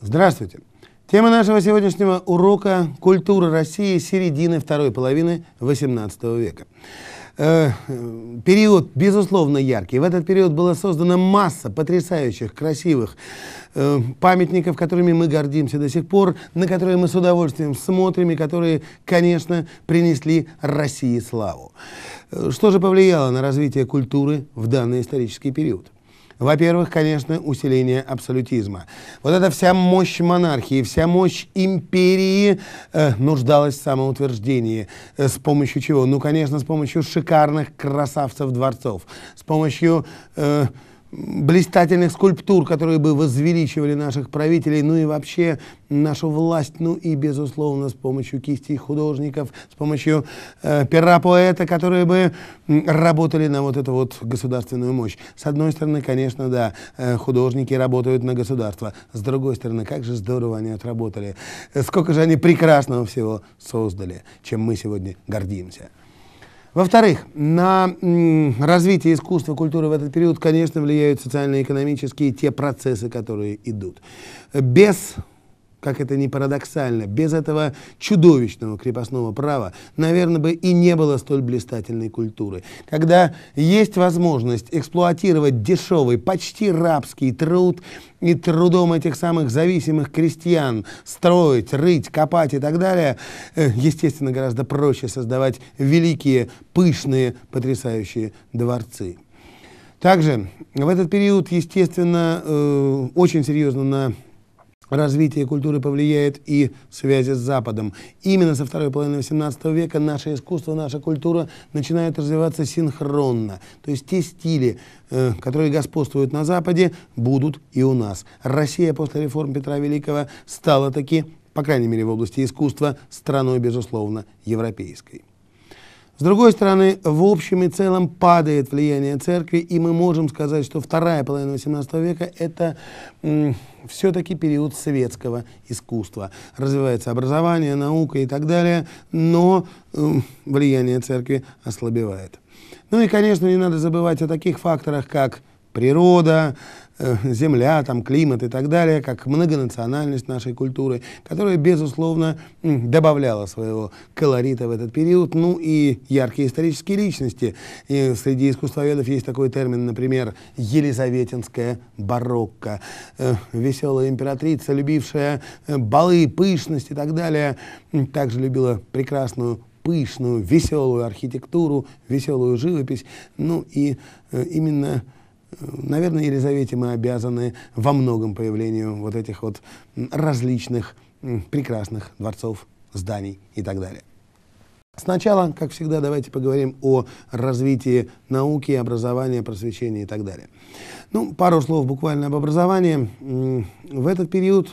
Здравствуйте! Тема нашего сегодняшнего урока – культура России середины второй половины XVIII века. Э, э, период, безусловно, яркий. В этот период была создана масса потрясающих, красивых э, памятников, которыми мы гордимся до сих пор, на которые мы с удовольствием смотрим и которые, конечно, принесли России славу. Что же повлияло на развитие культуры в данный исторический период? Во-первых, конечно, усиление абсолютизма. Вот эта вся мощь монархии, вся мощь империи э, нуждалась в самоутверждении. Э, с помощью чего? Ну, конечно, с помощью шикарных красавцев-дворцов, с помощью... Э, блистательных скульптур, которые бы возвеличивали наших правителей, ну и вообще нашу власть, ну и, безусловно, с помощью кистей художников, с помощью э, пера поэта, которые бы работали на вот эту вот государственную мощь. С одной стороны, конечно, да, э, художники работают на государство. С другой стороны, как же здорово они отработали. Э, сколько же они прекрасного всего создали, чем мы сегодня гордимся. Во-вторых, на развитие искусства и культуры в этот период, конечно, влияют социально-экономические те процессы, которые идут. Без как это ни парадоксально, без этого чудовищного крепостного права, наверное, бы и не было столь блистательной культуры. Когда есть возможность эксплуатировать дешевый, почти рабский труд и трудом этих самых зависимых крестьян строить, рыть, копать и так далее, э, естественно, гораздо проще создавать великие, пышные, потрясающие дворцы. Также в этот период, естественно, э, очень серьезно на развитие культуры повлияет и связи с Западом. Именно со второй половины XVIII века наше искусство, наша культура начинают развиваться синхронно. То есть те стили, э, которые господствуют на Западе, будут и у нас. Россия после реформ Петра Великого стала таки, по крайней мере в области искусства, страной, безусловно, европейской. С другой стороны, в общем и целом падает влияние церкви, и мы можем сказать, что вторая половина XVIII века — это все-таки период светского искусства. Развивается образование, наука и так далее, но влияние церкви ослабевает. Ну и, конечно, не надо забывать о таких факторах, как природа, Э, земля, там, климат и так далее, как многонациональность нашей культуры, которая, безусловно, добавляла своего колорита в этот период, ну и яркие исторические личности. И среди искусствоведов есть такой термин, например, елизаветинская барокко, э, веселая императрица, любившая э, балы, пышность и так далее, также любила прекрасную пышную, веселую архитектуру, веселую живопись. Ну и именно Наверное, Елизавете мы обязаны во многом появлению вот этих вот различных прекрасных дворцов, зданий и так далее. Сначала, как всегда, давайте поговорим о развитии науки, образования, просвещения и так далее. Ну, пару слов буквально об образовании. В этот период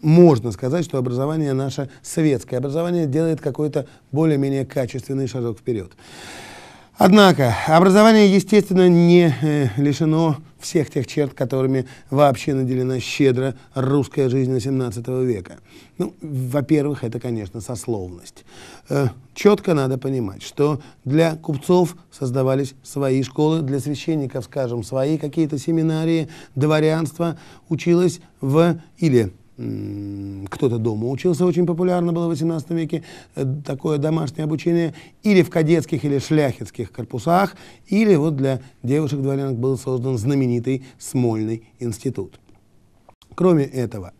можно сказать, что образование наше советское образование делает какой-то более-менее качественный шажок вперед. Однако образование, естественно, не э, лишено всех тех черт, которыми вообще наделена щедро русская жизнь XVII века. Ну, во-первых, это, конечно, сословность. Э, четко надо понимать, что для купцов создавались свои школы, для священников, скажем, свои какие-то семинарии, дворянство училось в или кто-то дома учился, очень популярно было в 18 веке э, такое домашнее обучение, или в кадетских или шляхетских корпусах, или вот для девушек-дворянок был создан знаменитый Смольный институт. Кроме этого,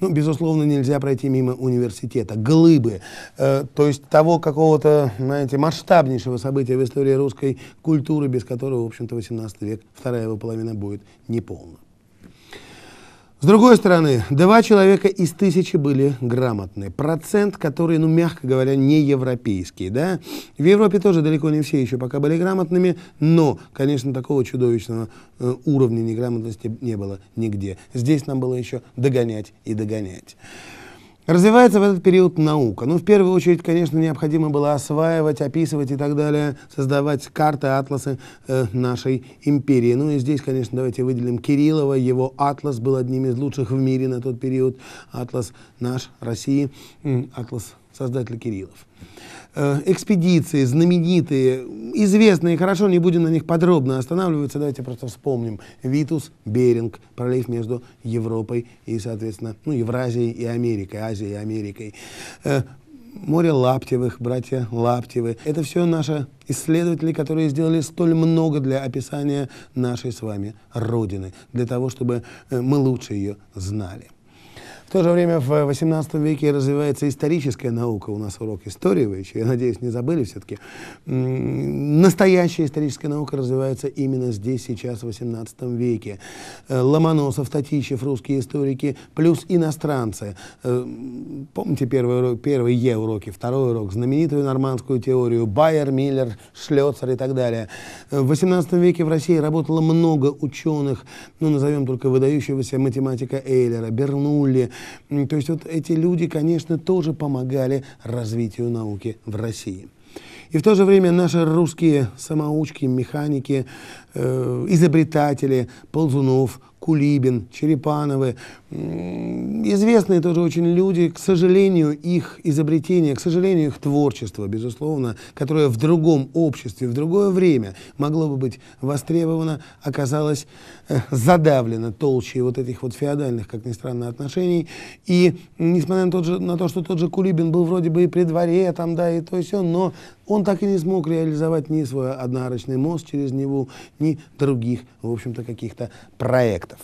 ну, безусловно, нельзя пройти мимо университета, глыбы, э, то есть того какого-то, знаете, масштабнейшего события в истории русской культуры, без которого, в общем-то, 18 век, вторая его половина будет неполна. С другой стороны, два человека из тысячи были грамотны. Процент, который, ну, мягко говоря, не европейский, да? В Европе тоже далеко не все еще пока были грамотными, но, конечно, такого чудовищного э, уровня неграмотности не было нигде. Здесь нам было еще догонять и догонять. Развивается в этот период наука. Ну, в первую очередь, конечно, необходимо было осваивать, описывать и так далее, создавать карты, атласы э, нашей империи. Ну и здесь, конечно, давайте выделим Кириллова. Его атлас был одним из лучших в мире на тот период. Атлас наш, России, атлас создатель Кириллов. Э, экспедиции знаменитые, известные, хорошо, не будем на них подробно останавливаться, давайте просто вспомним. Витус, Беринг, пролив между Европой и, соответственно, ну, Евразией и Америкой, Азией и Америкой э, море Лаптевых, братья Лаптевы. Это все наши исследователи, которые сделали столь много для описания нашей с вами Родины, для того, чтобы э, мы лучше ее знали. В то же время в XVIII веке развивается историческая наука. У нас урок истории, вы еще, я надеюсь, не забыли все-таки. Настоящая историческая наука развивается именно здесь, сейчас, в XVIII веке. Э, Ломоносов, Татищев, русские историки, плюс иностранцы. Э, помните первые, первые Е-уроки, второй урок, знаменитую нормандскую теорию, Байер, Миллер, Шлёцер и так далее. Э, в XVIII веке в России работало много ученых, ну, назовем только выдающегося математика Эйлера, Бернулли, то есть вот эти люди, конечно, тоже помогали развитию науки в России. И в то же время наши русские самоучки, механики, Э, изобретатели, Ползунов, Кулибин, Черепановы. Известные тоже очень люди, к сожалению, их изобретение, к сожалению, их творчество, безусловно, которое в другом обществе, в другое время могло бы быть востребовано, оказалось э, задавлено толще вот этих вот феодальных, как ни странно, отношений. И несмотря на, тот же, на то, что тот же Кулибин был вроде бы и при дворе, там, да, и то и все, но он так и не смог реализовать ни свой одноарочный мост через Неву, ни других, в общем-то, каких-то проектов.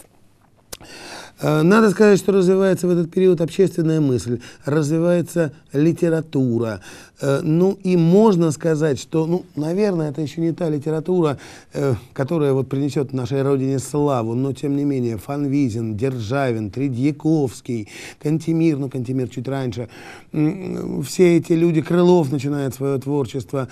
Э, надо сказать, что развивается в этот период общественная мысль, развивается литература. Э, ну и можно сказать, что, ну, наверное, это еще не та литература, э, которая вот принесет нашей родине славу, но тем не менее Фанвизин, Державин, Тредьяковский, Кантемир, ну Кантемир чуть раньше, все эти люди, Крылов начинает свое творчество,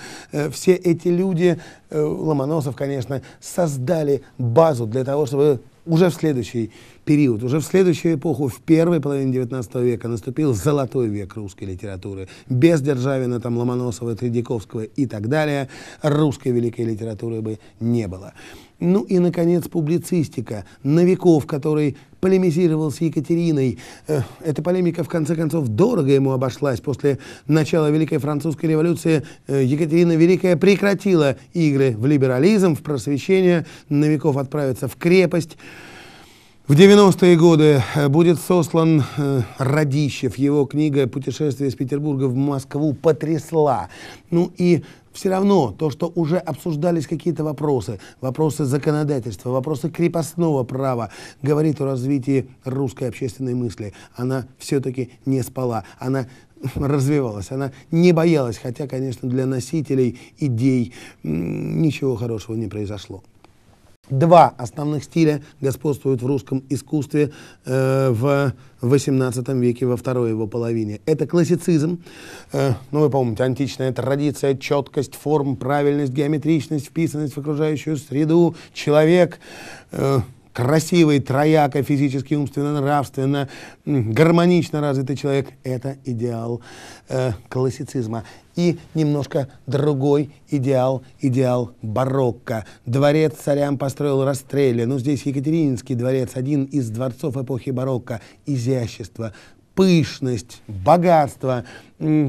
все эти люди, Ломоносов, конечно, создали базу для того, чтобы уже в следующий период, уже в следующую эпоху, в первой половине XIX века наступил золотой век русской литературы. Без Державина, там, Ломоносова, Тредяковского и так далее русской великой литературы бы не было. Ну и, наконец, публицистика. Новиков, который полемизировал с Екатериной. Э, эта полемика, в конце концов, дорого ему обошлась. После начала Великой Французской революции э, Екатерина Великая прекратила игры в либерализм, в просвещение, на веков отправиться в крепость. В 90-е годы э, будет сослан э, Радищев. Его книга «Путешествие из Петербурга в Москву» потрясла. Ну и все равно то, что уже обсуждались какие-то вопросы, вопросы законодательства, вопросы крепостного права, говорит о развитии русской общественной мысли. Она все-таки не спала, она развивалась, она не боялась, хотя, конечно, для носителей идей ничего хорошего не произошло. Два основных стиля господствуют в русском искусстве э, в XVIII веке, во второй его половине. Это классицизм, э, ну вы помните, античная традиция, четкость форм, правильность, геометричность, вписанность в окружающую среду, человек... Э, красивый, трояко, физически, умственно, нравственно, гармонично развитый человек – это идеал э, классицизма и немножко другой идеал, идеал барокко. Дворец царям построил Растрелли, ну здесь Екатерининский дворец, один из дворцов эпохи барокко, изящество, пышность, богатство –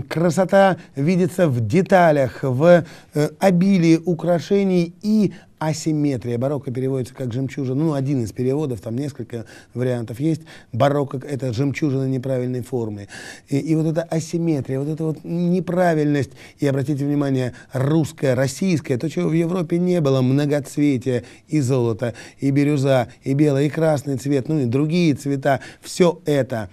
красота видится в деталях, в э, обилии украшений и асимметрия. Барокко переводится как жемчужина. Ну, один из переводов, там несколько вариантов есть. Барокко — это жемчужина неправильной формы. И, и вот эта асимметрия, вот эта вот неправильность. И обратите внимание, русская, российская, то, чего в Европе не было, многоцветие и золото, и бирюза, и белый, и красный цвет, ну и другие цвета. Все это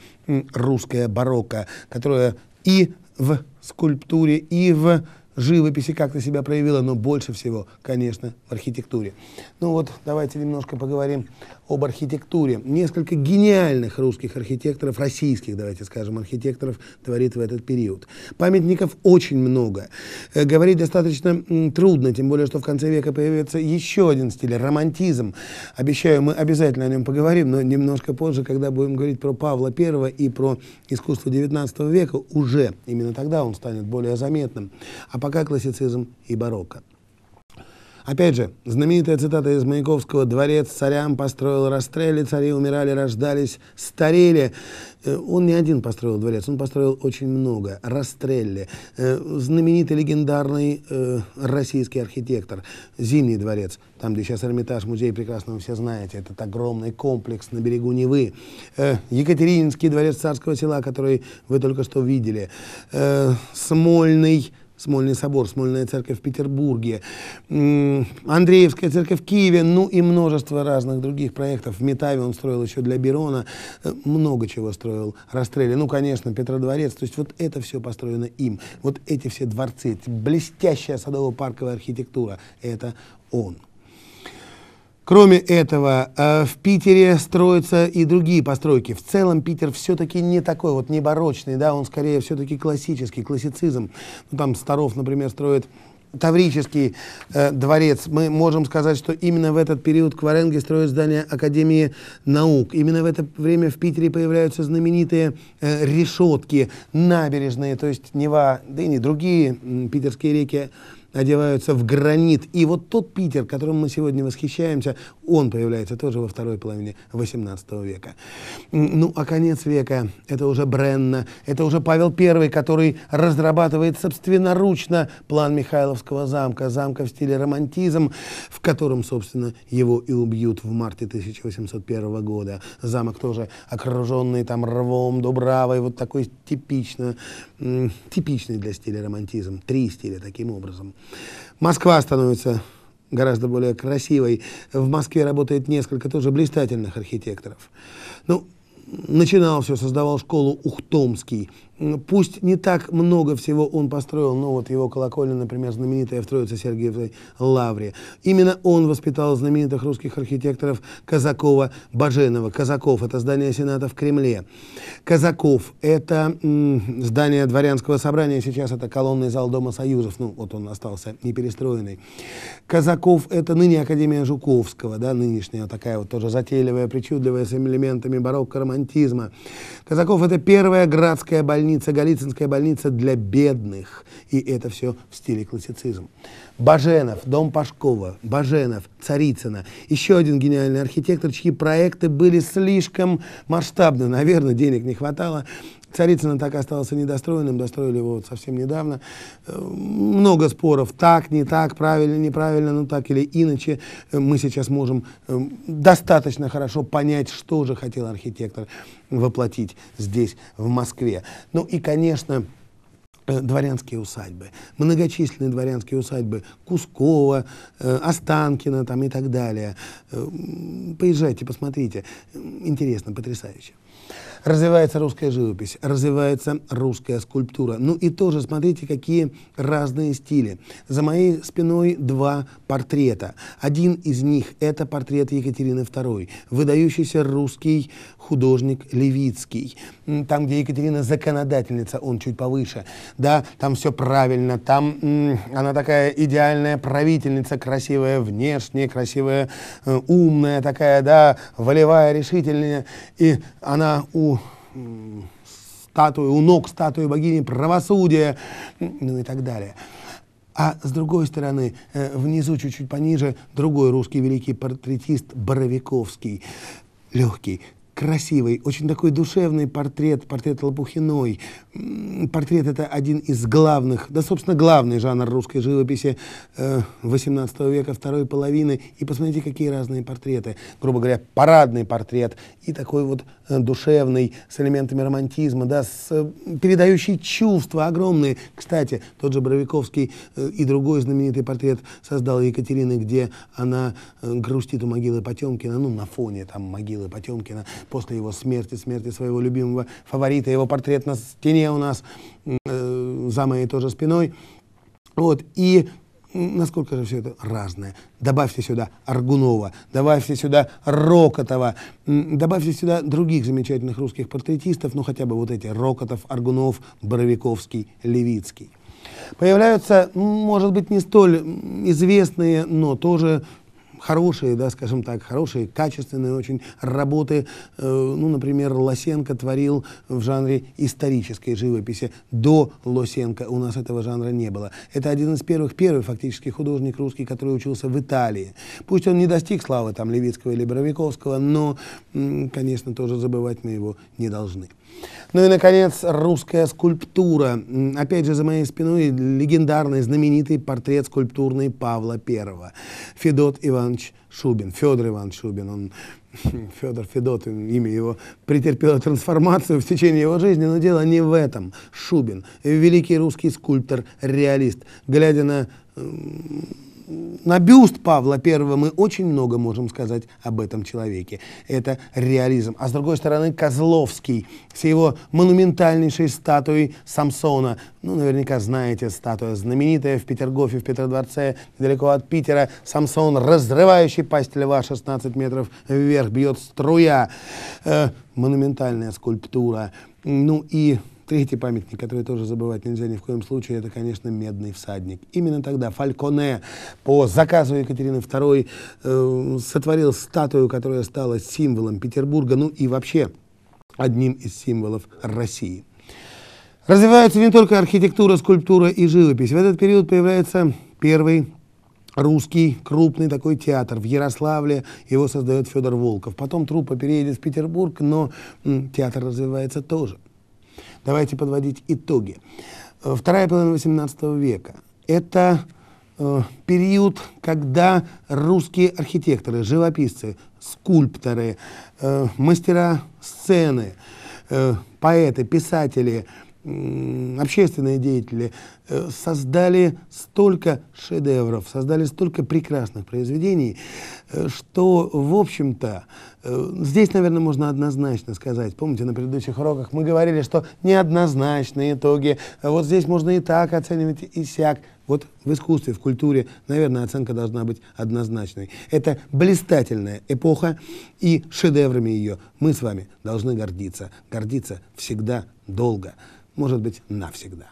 русское барокко, которое и в скульптуре, и в живописи как-то себя проявила, но больше всего, конечно, в архитектуре. Ну вот, давайте немножко поговорим об архитектуре. Несколько гениальных русских архитекторов, российских, давайте скажем, архитекторов творит в этот период. Памятников очень много. Э, говорить достаточно трудно, тем более, что в конце века появится еще один стиль – романтизм. Обещаю, мы обязательно о нем поговорим, но немножко позже, когда будем говорить про Павла I и про искусство XIX века, уже именно тогда он станет более заметным. А пока классицизм и барокко. Опять же, знаменитая цитата из Маяковского «Дворец царям построил, расстрели, цари умирали, рождались, старели». Э, он не один построил дворец, он построил очень много. Растрелли, э, знаменитый легендарный э, российский архитектор, Зимний дворец, там, где сейчас Эрмитаж, музей прекрасного, все знаете, этот огромный комплекс на берегу Невы. Екатерининский дворец царского села, который вы только что видели. Смольный Смольный собор, Смольная церковь в Петербурге, Андреевская церковь в Киеве, ну и множество разных других проектов. В Метаве он строил еще для Берона, э, много чего строил, Растрелли, ну, конечно, Петродворец, то есть вот это все построено им. Вот эти все дворцы, блестящая садово-парковая архитектура, это он. Кроме этого, э, в Питере строятся и другие постройки. В целом Питер все-таки не такой вот не барочный, да, он скорее все-таки классический, классицизм. Ну, там Старов, например, строит Таврический э, дворец. Мы можем сказать, что именно в этот период Кваренги строят здание Академии наук. Именно в это время в Питере появляются знаменитые э, решетки, набережные, то есть Нева, да и не другие э, питерские реки одеваются в гранит. И вот тот Питер, которым мы сегодня восхищаемся, он появляется тоже во второй половине XVIII века. Ну, а конец века — это уже Бренна, это уже Павел I, который разрабатывает собственноручно план Михайловского замка, замка в стиле романтизм, в котором, собственно, его и убьют в марте 1801 года. Замок тоже окруженный там рвом, дубравой, вот такой типично, типичный для стиля романтизм. Три стиля таким образом. Москва становится гораздо более красивой. В Москве работает несколько тоже блистательных архитекторов. Ну, начинал все, создавал школу Ухтомский, пусть не так много всего он построил, но вот его колокольня, например, знаменитая в Троице Сергиевской Лавре. Именно он воспитал знаменитых русских архитекторов Казакова, Баженова. Казаков – это здание Сената в Кремле. Казаков – это здание дворянского собрания, сейчас это колонный зал Дома Союзов, ну вот он остался неперестроенный. Казаков – это ныне Академия Жуковского, да, нынешняя такая вот тоже затейливая, причудливая, с элементами барокко-романтизма. Казаков – это первая градская больница больница, Голицынская больница для бедных. И это все в стиле классицизм. Баженов, дом Пашкова, Баженов, Царицына. Еще один гениальный архитектор, чьи проекты были слишком масштабны. Наверное, денег не хватало. Царицына так и остался недостроенным, достроили его вот совсем недавно. Э, много споров, так, не так, правильно, неправильно, ну так или иначе. Э, мы сейчас можем э, достаточно хорошо понять, что же хотел архитектор воплотить здесь, в Москве. Ну и, конечно, э, дворянские усадьбы, многочисленные дворянские усадьбы Кускова, э, Останкина там и так далее. Э, поезжайте, посмотрите. Интересно, потрясающе. Развивается русская живопись, развивается русская скульптура. Ну и тоже смотрите, какие разные стили. За моей спиной два портрета. Один из них – это портрет Екатерины II, выдающийся русский художник Левицкий. Там, где Екатерина законодательница, он чуть повыше. Да, там все правильно, там она такая идеальная правительница, красивая внешне, красивая, э, умная такая, да, волевая, решительная. И она у статуи, у ног статуи богини правосудия, ну и так далее. А с другой стороны, э, внизу чуть-чуть пониже, другой русский великий портретист Боровиковский. Легкий, красивый, очень такой душевный портрет, портрет Лопухиной. Портрет — это один из главных, да, собственно, главный жанр русской живописи 18 э, века, второй половины. И посмотрите, какие разные портреты. Грубо говоря, парадный портрет и такой вот э, душевный, с элементами романтизма, да, с, э, передающий чувства огромные. Кстати, тот же Боровиковский и другой знаменитый портрет создал Екатерины, где она грустит у могилы Потемкина, ну, на фоне там могилы Потемкина — после его смерти, смерти своего любимого фаворита, его портрет на стене у нас, э, за моей тоже спиной. Вот, и насколько же все это разное. Добавьте сюда Аргунова, добавьте сюда Рокотова, добавьте сюда других замечательных русских портретистов, ну хотя бы вот эти Рокотов, Аргунов, Боровиковский, Левицкий. Появляются, может быть, не столь известные, но тоже хорошие, да, скажем так, хорошие, качественные очень работы. Э, ну, например, Лосенко творил в жанре исторической живописи. До Лосенко у нас этого жанра не было. Это один из первых, первый фактически художник русский, который учился в Италии. Пусть он не достиг славы там Левицкого или Боровиковского, но, конечно, тоже забывать мы его не должны. Ну и, наконец, русская скульптура. Опять же, за моей спиной легендарный, знаменитый портрет скульптурный Павла I. Федот Иван Иванович Шубин, Федор Иванович Шубин, он Федор Федотин, имя его, претерпело трансформацию в течение его жизни, но дело не в этом. Шубин, великий русский скульптор, реалист, глядя на эм, на бюст Павла I мы очень много можем сказать об этом человеке. Это реализм. А с другой стороны, Козловский с его монументальнейшей статуей Самсона. Ну, наверняка знаете статуя, знаменитая в Петергофе, в Петродворце, недалеко от Питера. Самсон, разрывающий пасть льва 16 метров вверх, бьет струя. Э, монументальная скульптура. Ну и Третий памятник, который тоже забывать нельзя ни в коем случае, это, конечно, Медный всадник. Именно тогда Фальконе по заказу Екатерины II э, сотворил статую, которая стала символом Петербурга, ну и вообще одним из символов России. Развиваются не только архитектура, скульптура и живопись. В этот период появляется первый русский крупный такой театр в Ярославле, его создает Федор Волков. Потом труппа переедет в Петербург, но м, театр развивается тоже. Давайте подводить итоги. Э, вторая половина XVIII века – это э, период, когда русские архитекторы, живописцы, скульпторы, э, мастера сцены, поэты, писатели – общественные деятели э, создали столько шедевров, создали столько прекрасных произведений, э, что, в общем-то, э, здесь, наверное, можно однозначно сказать. Помните, на предыдущих уроках мы говорили, что неоднозначные итоги, вот здесь можно и так оценивать, и сяк. Вот в искусстве, в культуре, наверное, оценка должна быть однозначной. Это блистательная эпоха, и шедеврами ее мы с вами должны гордиться. Гордиться всегда долго может быть навсегда.